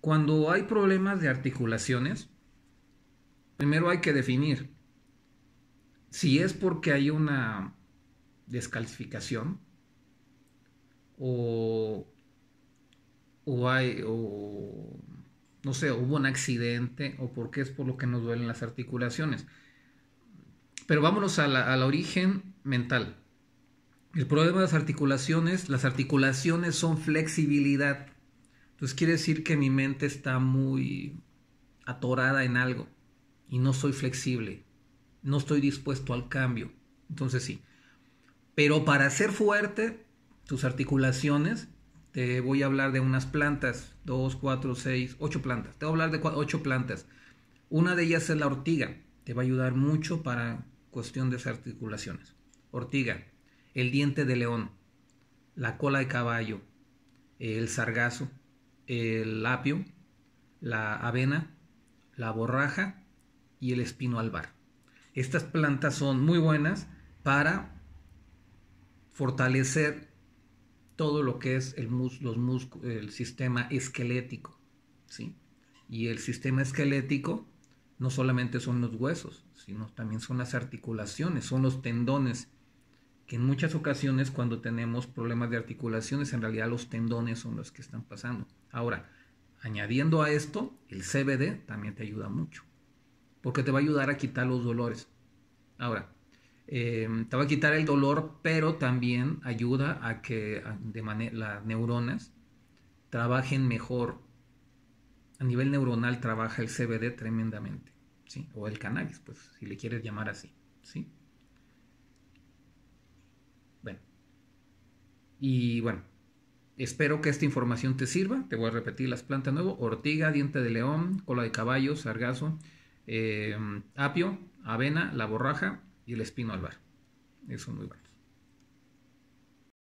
Cuando hay problemas de articulaciones, primero hay que definir si es porque hay una descalcificación o, hay o no sé, hubo un accidente o porque es por lo que nos duelen las articulaciones. Pero vámonos al a origen mental. El problema de las articulaciones, las articulaciones son flexibilidad. Entonces quiere decir que mi mente está muy atorada en algo y no soy flexible, no estoy dispuesto al cambio. Entonces sí. Pero para ser fuerte, tus articulaciones, te voy a hablar de unas plantas, dos, cuatro, seis, ocho plantas. Te voy a hablar de ocho plantas. Una de ellas es la ortiga, te va a ayudar mucho para cuestión de articulaciones. Ortiga, el diente de león, la cola de caballo, el sargazo, el apio, la avena, la borraja y el espino albar. Estas plantas son muy buenas para fortalecer todo lo que es el, los el sistema esquelético. ¿sí? Y el sistema esquelético no solamente son los huesos, sino también son las articulaciones, son los tendones que en muchas ocasiones cuando tenemos problemas de articulaciones, en realidad los tendones son los que están pasando. Ahora, añadiendo a esto, el CBD también te ayuda mucho, porque te va a ayudar a quitar los dolores. Ahora, em, te va a quitar el dolor, pero también ayuda a que de las neuronas trabajen mejor. A nivel neuronal trabaja el CBD tremendamente, ¿sí? O el cannabis, pues si le quieres llamar así, ¿sí? Y bueno, espero que esta información te sirva. Te voy a repetir las plantas nuevo. Ortiga, diente de león, cola de caballo, sargazo, eh, apio, avena, la borraja y el espino albar. Eso es muy bueno.